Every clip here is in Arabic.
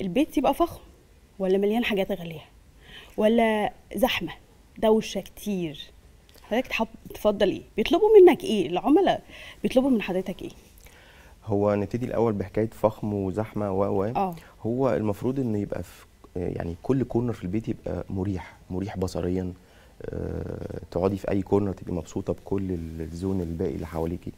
البيت يبقى فخم ولا مليان حاجات غاليه ولا زحمه دوشه كتير حضرتك تفضل ايه بيطلبوا منك ايه العملاء بيطلبوا من حضرتك ايه هو نبتدي الاول بحكايه فخم وزحمه و و آه. هو المفروض ان يبقى في يعني كل كورنر في البيت يبقى مريح مريح بصريا أه تقعدي في اي كورنر تبقي مبسوطه بكل الزون الباقي اللي حواليكي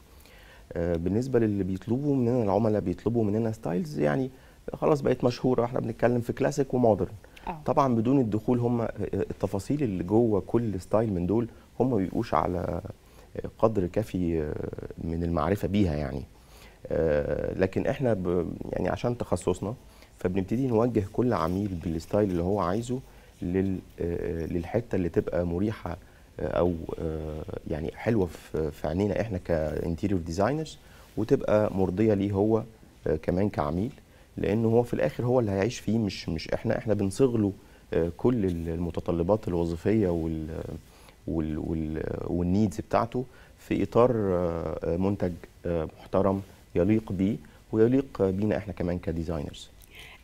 أه بالنسبه للي بيطلبوا مننا العملاء بيطلبوا مننا ستايلز يعني خلاص بقت مشهوره احنا بنتكلم في كلاسيك ومودرن أوه. طبعا بدون الدخول هم آه، التفاصيل اللي جوه كل ستايل من دول هم ما بيبقوش على آه، قدر كافي آه، من المعرفه بيها يعني لكن احنا يعني عشان تخصصنا فبنبتدي نوجه كل عميل بالستايل اللي هو عايزه للحته اللي تبقى مريحه او يعني حلوه في عينينا احنا كانتيريور ديزاينرز وتبقى مرضيه ليه هو كمان كعميل لان هو في الاخر هو اللي هيعيش فيه مش مش احنا احنا بنصغ له آه، كل المتطلبات الوظيفيه وال وال وال والنيدز بتاعته في اطار آه، آه، منتج محترم يليق بيه ويليق بينا احنا كمان كديزاينرز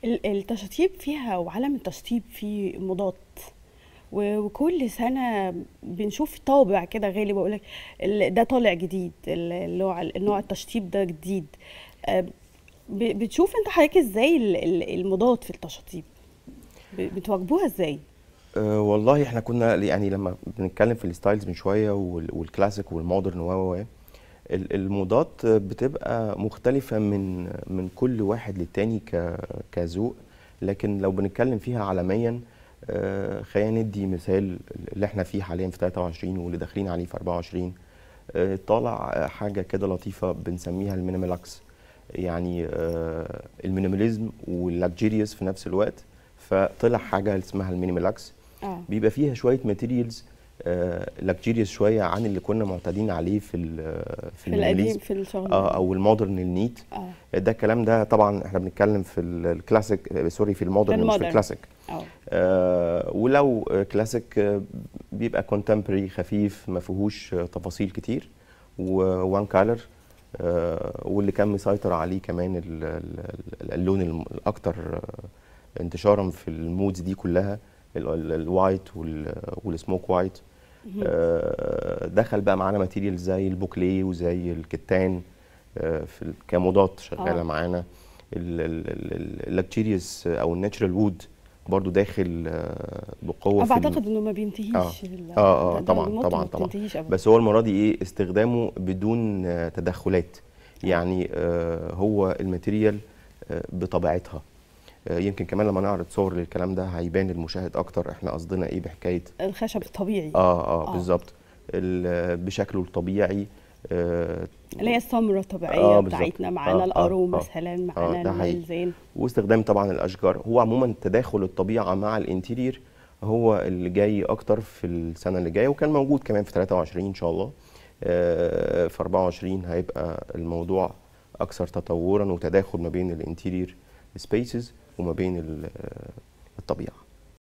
التشطيب فيها وعالم التشطيب فيه مضاد وكل سنه بنشوف طابع كده غالي بقول لك ده طالع جديد النوع التشطيب ده جديد بتشوف انت حضرتك ازاي المضاد في التشطيب بتواجبوها ازاي أه والله احنا كنا يعني لما بنتكلم في الستايلز من شويه والكلاسيك والمودرن و المضاد بتبقى مختلفه من من كل واحد للتاني كذوق لكن لو بنتكلم فيها عالميا أه، خلينا ندي مثال اللي احنا فيه حاليا في 23 واللي داخلين عليه في 24 أه، طالع حاجه كده لطيفه بنسميها المينيمالكس يعني آه، المينيماليزم واللكجيريوس في نفس الوقت فطلع حاجه اسمها المينيمالاكس آه. بيبقى فيها شويه ماتيريالز آه، لكجيريوس شويه عن اللي كنا معتادين عليه في ال في القديم في الشغل آه او المودرن النيت آه. ده الكلام ده طبعا احنا بنتكلم في الكلاسيك آه، سوري في المودرن مش في الكلاسيك آه. آه ولو كلاسيك بيبقى كونتمبري خفيف ما فيهوش تفاصيل كتير وان كالر آه، واللي كان مسيطر عليه كمان اللون الاكثر آه، انتشارا في المودز دي كلها الوايت والسموك وايت دخل بقى معانا ماتيريال زي البوكلي وزي الكتان آه، في كموضات شغاله معانا اللكتيريوس او الناتشرال وود برضو داخل آه، بقوه في اعتقد انه ما بينتهيش اه اه, آه طبعا طبعا طبعا بس هو المره دي ايه استخدامه بدون آه، تدخلات يعني آه هو الماتيريال آه بطبيعتها آه يمكن كمان لما نعرض صور للكلام ده هيبان للمشاهد اكتر احنا قصدنا ايه بحكايه الخشب الطبيعي اه اه, آه. بالظبط بشكله الطبيعي آه اللي هي السمره الطبيعيه آه بتاعتنا معانا آه القارو آه مثلا آه. آه، معانا آه الميزان واستخدام طبعا الاشجار هو عموما تداخل الطبيعه مع الانتيرير هو اللي جاي اكتر في السنه اللي جايه وكان موجود كمان في 23 ان شاء الله آه في 24 هيبقى الموضوع اكثر تطورا وتداخل ما بين الانتيرير سبيسز وما بين آه، الطبيعه